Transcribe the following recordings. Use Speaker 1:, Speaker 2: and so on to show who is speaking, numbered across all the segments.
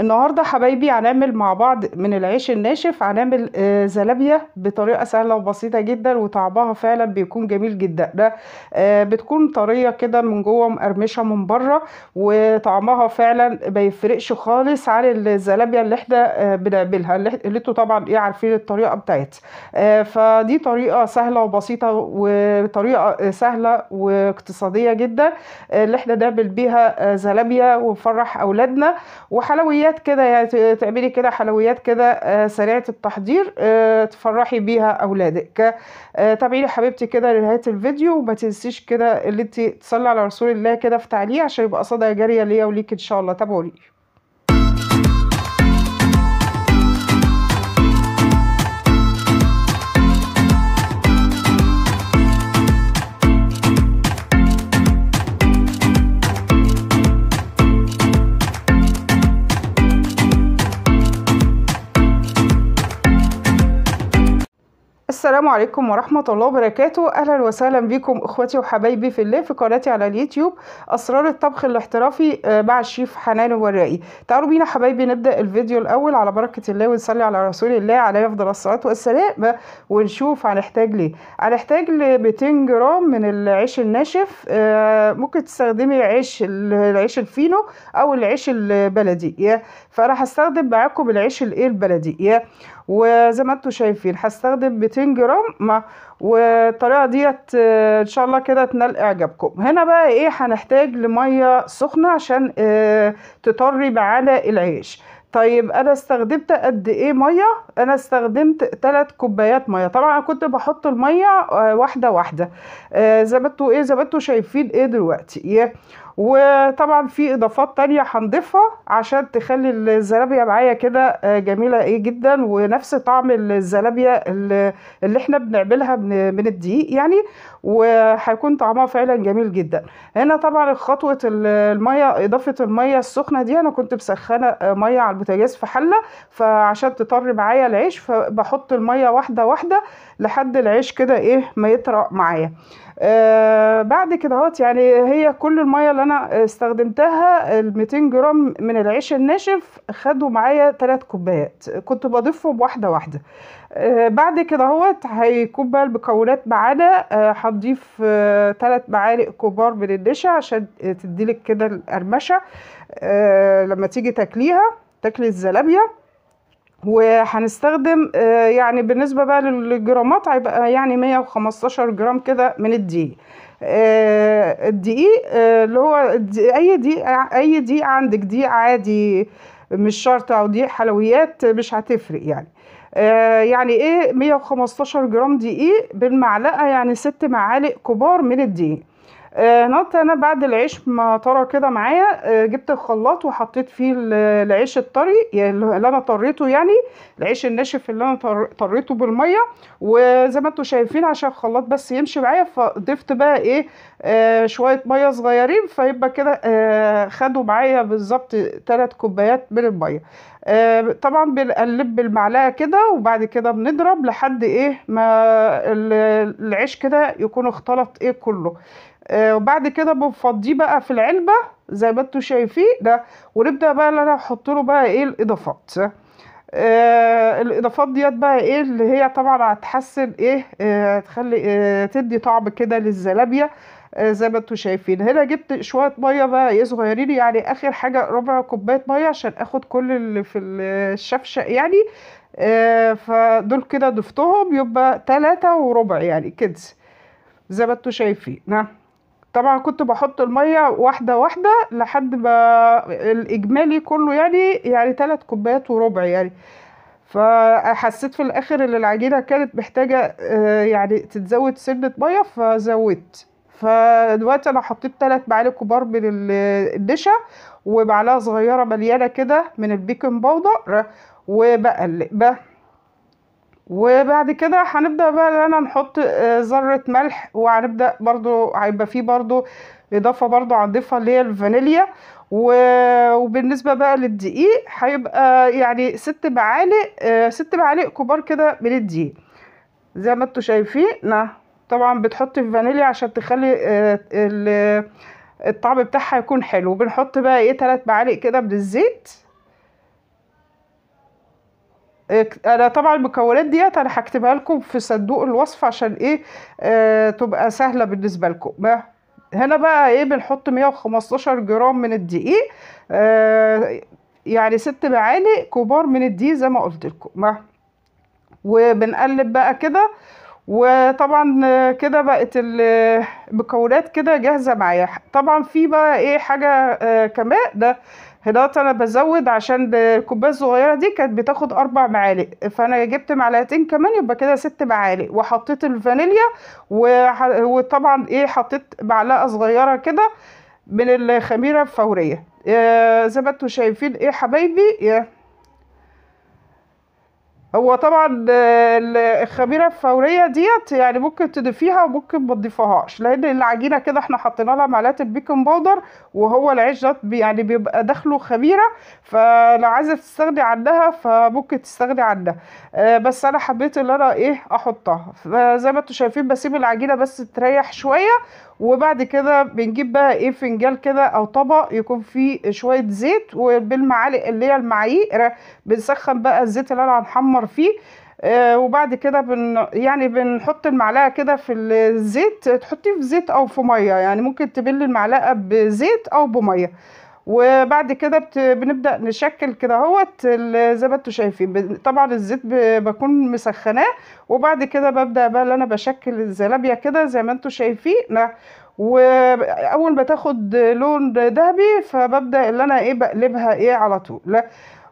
Speaker 1: النهاردة حبايبي هنعمل مع بعض من العيش الناشف هنعمل آه، زلابية بطريقة سهلة وبسيطة جدا وطعمها فعلا بيكون جميل جدا ده آه، بتكون طرية كده من جوه مقرمشة من بره وطعمها فعلا ما يفرقش خالص عن الزلابية اللي احنا آه، بنعملها اللي انتوا طبعا ايه عارفين الطريقة بتاعتها فدي طريقة سهلة وبسيطة وطريقة سهلة واقتصادية جدا اللي احنا نعمل بيها زلابية ونفرح اولادنا وحلويات حلويات كده يعني تعملي كده حلويات كده آه، سريعه التحضير آه، تفرحي بيها اولادك آه، لي حبيبتي كده لنهايه الفيديو وما تنسيش كده اللي انت تصلي على رسول الله كده في تعليق عشان يبقى صدقه جاريه ليا وليك ان شاء الله لي السلام عليكم ورحمة الله وبركاته أهلا وسهلا بكم إخوتي وحبايبي في الله في قناتي على اليوتيوب أسرار الطبخ الاحترافي آه، مع الشيف حنان الوراقي تعالوا بينا حبايبي نبدأ الفيديو الأول على بركة الله ونصلي على رسول الله عليه أفضل الصلاة والسلام ونشوف هنحتاج ليه هنحتاج ل 200 جرام من العيش الناشف آه، ممكن تستخدمي عيش العيش الفينو أو العيش البلدي فأنا هستخدم معاكم العيش الإيه البلدي وزي ما انتم شايفين هستخدم 200 جرام والطريقه ديت آه، ان شاء الله كده تنال اعجابكم هنا بقى ايه هنحتاج لميه سخنه عشان آه، تطري معانا العيش طيب انا استخدمت قد ايه ميه انا استخدمت 3 كوبايات ميه طبعا كنت بحط الميه آه، واحده واحده زي ما انتم ايه زي ما انتوا شايفين ايه دلوقتي وطبعا في اضافات تانية هنضيفها عشان تخلي الزلابية معايا كده آه، جميلة ايه جدا ونفس طعم الزلابية اللي احنا بنعملها من الدقيق يعني وهيكون طعمها فعلا جميل جدا هنا طبعا خطوة المية اضافة المية السخنة دي انا كنت مسخنة آه، مية على البوتاجاز في حلة فعشان تطر معايا العيش فبحط المية واحدة واحدة لحد العيش كده ايه ما يطرق معايا آه، بعد كده يعني هي كل الميه اللي انا استخدمتها ال 200 جرام من العيش الناشف خدوا معايا ثلاث كوبايات كنت بضيفهم واحده واحده آه، بعد كده اهوت هيكون بقى المكونات معانا آه، هنضيف 3 معالق كبار من النشا عشان تديلك كده القرمشه لما تيجي تاكليها تاكلي الزلابيه وهنستخدم آه، يعني بالنسبه بقى للجرامات هيبقى يعني 115 جرام كده من الدقيق آه، الدقيق آه، اللي هو اي دقيق اي دقيق عندك دقيق عادي مش شرط او دقيق حلويات مش هتفرق يعني يعني ايه 115 جرام دقيق بالمعلقه يعني ست معالق كبار من الدقيق نقطة آه، انا بعد العيش ما طرى كده معايا آه، جبت الخلاط وحطيت فيه العيش الطري اللي انا طريته يعني العيش الناشف اللي انا طريته بالمية وزي ما انتم شايفين عشان الخلاط بس يمشي معايا فضفت بقى ايه آه، شوية مية صغيرين فيبقى كده خدوا معايا بالظبط 3 كوبايات من المية آه، طبعا بنقلب بالمعلقه كده وبعد كده بنضرب لحد ايه ما العيش كده يكون اختلط ايه كله آه، وبعد كده بنفضيه بقى في العلبه زي ما انتم شايفين ده ونبدا بقى اللي انا احط له بقى ايه الاضافات آه الاضافات ديت بقى ايه اللي هي طبعا هتحسن ايه آه تخلي آه تدي طعم كده للزلابيه آه، زي ما انتم شايفين هنا جبت شويه ميه بقى إيه، صغيرين يعني اخر حاجه ربع كوبايه ميه عشان اخد كل اللي في الشفشه يعني آه، فدول كده ضفتهم يبقى تلاتة وربع يعني كده زي ما انتم شايفين نعم طبعا كنت بحط الميه واحده واحده لحد ما الاجمالي كله يعني يعني ثلاث كوبايات وربع يعني فحسيت في الاخر ان العجينه كانت محتاجه آه، يعني تتزود سنه ميه فزودت فدلوقتي انا حطيت ثلاث معالق كبار من النشا ومعلقه صغيره مليانه كده من البيكنج باودر وبقلب بقى وبعد كده هنبدا بقى ان انا نحط آه، ذره ملح وهنبدا برضو هيبقى فيه برضو اضافه برضو هنضيفها اللي هي الفانيليا وبالنسبه بقى للدقيق هيبقى يعني ست معالق آه، ست معالق كبار كده من الدقيق زي ما انتوا شايفين طبعا بتحط فانيليا عشان تخلي آه، آه، الطعم بتاعها يكون حلو بنحط بقى ايه تلات معالق كده من الزيت انا طبعا المكونات ديت انا هكتبها لكم في صندوق الوصف عشان ايه آه تبقى سهله بالنسبه لكم هنا بقى ايه بنحط 115 جرام من الدقيق آه يعني ست معالق كبار من الدقيق زي ما قلت لكم وبنقلب بقى كده وطبعا كده بقت المكونات كده جاهزه معايا طبعا في بقى ايه حاجه آه، كمان ده هدات انا بزود عشان الكوبايه الصغيره دي كانت بتاخد اربع معالق فانا جبت معلقتين كمان يبقى كده ست معالق وحطيت الفانيليا وطبعا ايه حطيت معلقه صغيره كده من الخميره الفوريه آه زي ما انتوا شايفين ايه حبايبي هو طبعا آه، الخميره الفوريه ديت يعني ممكن تضيفيها وممكن ما تضيفهاش لان العجينه كده احنا حطينا لها معلقه البيكنج باودر وهو العيش ده يعني بيبقى داخله خميره فلو عايزه تستغني عنها فممكن تستغني عنها آه، بس انا حبيت ان انا ايه احطها فزي ما انتم شايفين بسيب العجينه بس تريح شويه وبعد كده بنجيب بقى ايه فنجان كده او طبق يكون فيه شويه زيت وبالمعالق اللي هي المعايير بنسخن بقى الزيت اللي انا هنحمر فيه آه وبعد كده بن يعني بنحط المعلقه كده في الزيت تحطيه في زيت او في ميه يعني ممكن تبل المعلقه بزيت او بميه وبعد كده بنبدا نشكل كده اهوت زي ما انتم شايفين طبعا الزيت بكون مسخناه وبعد كده ببدا بقى اللي انا بشكل الزلابيه كده زي ما انتم شايفين واول ما تاخد لون ذهبي فببدا اللي انا ايه بقلبها ايه على طول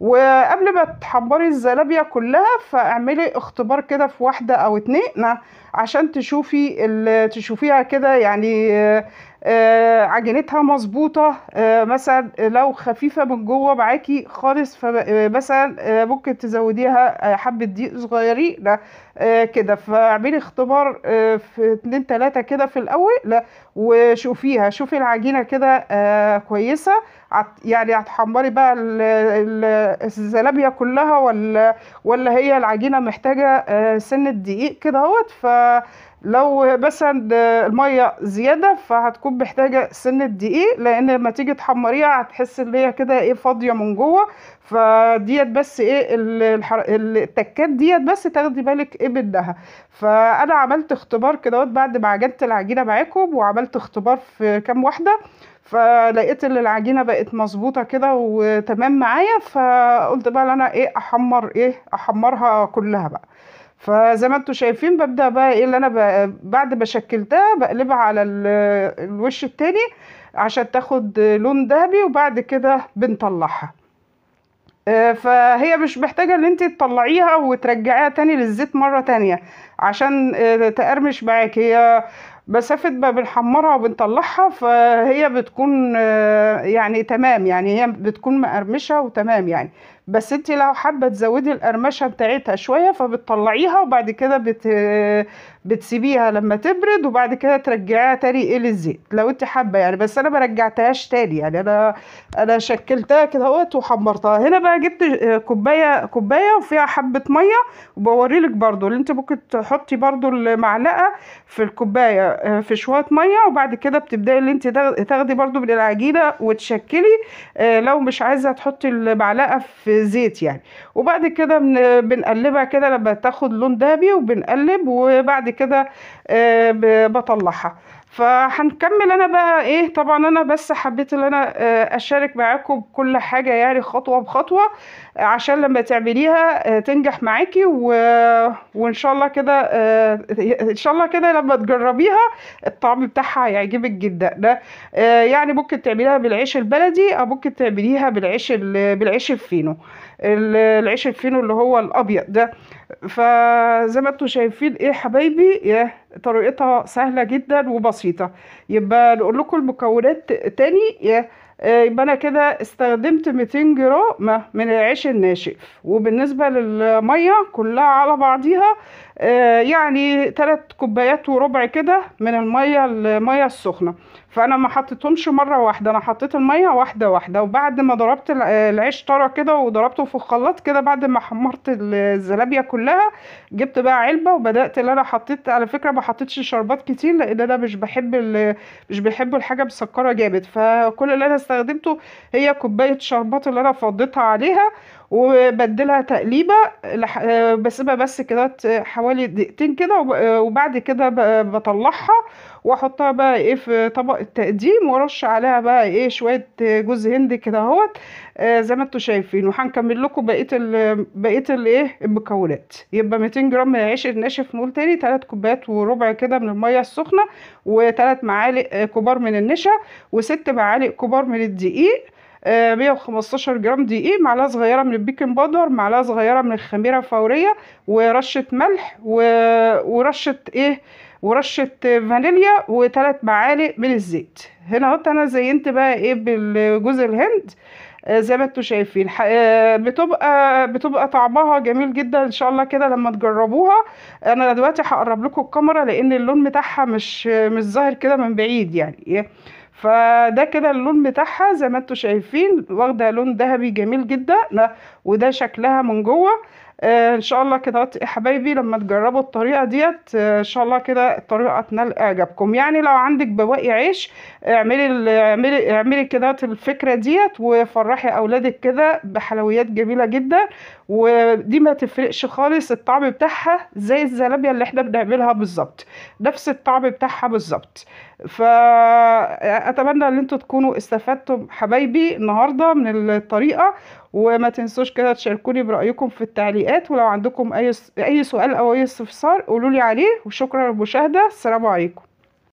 Speaker 1: وقبل ما تحمري الزلابية كلها فاعملي اختبار كده في واحدة او اتنين عشان تشوفي تشوفيها كده يعني آه، عجينتها مظبوطه آه، مثلا لو خفيفه من جوه معاكي خالص فمثلا آه، ممكن تزوديها حبه دقيق صغيرين كده فاعملي اختبار في اتنين تلاته كده في الاول لا وشوفيها شوفي العجينه كده كويسه يعني هتحمري بقى الزلابيا كلها ولا ولا هي العجينه محتاجه سنه دقيق كده اهوت ف لو مثلا الميه زياده فهتكون محتاجه سنه دقيق لان لما تيجي تحمريها هتحس ان هي كده ايه فاضيه من جوه فديت بس ايه الحر... التكات ديت بس تاخدي بالك ايه منها فانا عملت اختبار كده بعد ما عجنت العجينه معاكم وعملت اختبار في كام واحده فلقيت ان العجينه بقت مظبوطه كده وتمام معايا فقلت بقى انا ايه احمر ايه احمرها كلها بقى فزي ما انتم شايفين ببدا بقى ايه اللي انا بعد ما شكلتها بقلبها على الوش التاني عشان تاخد لون ذهبي وبعد كده بنطلعها آه، فهي مش محتاجة ان انت تطلعيها وترجعيها تاني للزيت مرة تانية عشان آه، تقرمش معاكي هي مسافة ما بنحمرها وبنطلعها فهي بتكون آه، يعني تمام يعني هي بتكون مقرمشة وتمام يعني بس انت لو حابة تزودي القرمشة بتاعتها شوية فبتطلعيها وبعد كده بت... بتسيبيها لما تبرد وبعد كده ترجعيها تاني ايه للزيت لو انت حابة يعني بس انا ما رجعتهاش تاني يعني انا انا شكلتها كده اهوت وحمرتها هنا بقى جبت آه، كوباية كوباية وفيها حبة مية وبوريلك برضو اللي انت ممكن تحطي برضو المعلقة في الكوباية آه، في شويه ميه وبعد كده بتبداي اللي انت تاخدي برضو من العجينه وتشكلي آه، لو مش عايزه تحطي المعلقه في زيت يعني وبعد كده بنقلبها كده لما تاخد لون دهبي وبنقلب وبعد كده آه، بطلعها فهنكمل انا بقى ايه طبعا انا بس حبيت ان انا آه، اشارك معاكم كل حاجه يعني خطوه بخطوه آه، عشان لما تعمليها آه، تنجح معاكي و... وان شاء الله كده ان شاء الله كده لما تجربيها الطعم بتاعها هيعجبك جدا يعني ممكن تعمليها بالعيش البلدي او ممكن تعمليها بالعيش ال... بالعيش الفينو العيش الفينو اللي هو الابيض ده فزي ما انتم شايفين ايه حبايبي ياه طريقتها سهله جدا وبسيطه يبقى نقول لكم المكونات تاني ياه آه، يبقى انا كده استخدمت 200 جرام من العيش الناشف وبالنسبه للميه كلها على بعضيها آه، يعني 3 كوبايات وربع كده من الميه الميه السخنه فانا ما حطيتهمش مره واحده انا حطيت الميه واحده واحده وبعد ما ضربت العيش طرى كده وضربته في الخلاط كده بعد ما حمرت الزلابيه كلها جبت بقى علبه وبدات ان انا حطيت على فكره ما حطيتش شربات كتير لان انا مش بحب مش بحب الحاجه مسكره جامد فكل اللي انا استخدمته هي كوبايه شربات اللي انا فضيتها عليها وبدلها تقليبه لح... بسيبها بس كده حوالي دقيقتين كده وبعد كده بطلعها واحطها بقى ايه في طبق التقديم وارش عليها بقى ايه شويه جوز هند كده اهوت آه، زي ما انتم شايفين وهنكمل لكم بقيه ال... بقيه الايه المكونات يبقى 200 جرام من العيش الناشف مول تاني 3 كوبايات وربع كده من الميه السخنه و3 معالق آه، كبار من النشا و6 معالق كبار من الدقيق 115 آه، جرام دقيق معلقه صغيره من البيكنج بودر معلقه صغيره من الخميره الفوريه ورشه ملح ورشه ايه ورشه فانيليا وثلاث معالق من الزيت هنا اهو انا زينت بقى ايه بالجوز الهند آه، زي ما انتم شايفين آه، بتبقى بتبقى طعمها جميل جدا ان شاء الله كده لما تجربوها انا دلوقتي هقرب لكم الكاميرا لان اللون بتاعها مش مش ظاهر كده من بعيد يعني فده كده اللون بتاعها زي ما انتم شايفين واخده لون ذهبي جميل جدا وده شكلها من جوه آه، ان شاء الله كده يا حبايبي لما تجربوا الطريقه ديت آه، ان شاء الله كده الطريقه تنال اعجابكم يعني لو عندك بواقي عيش اعملي اعملي اعملي كده الفكره ديت وفرحي اولادك كده بحلويات جميله جدا ودي ما تفرقش خالص الطعم بتاعها زي الزلابيه اللي احنا بنعملها بالظبط نفس الطعم بتاعها بالظبط فاتمنى ان انتوا تكونوا استفدتم حبايبي النهارده من الطريقه وما تنسوش كده تشاركوني برايكم في التعليقات التعليقات ولو عندكم اي اي سؤال او اي استفسار قولوا لي عليه وشكرا للمشاهده السلام عليكم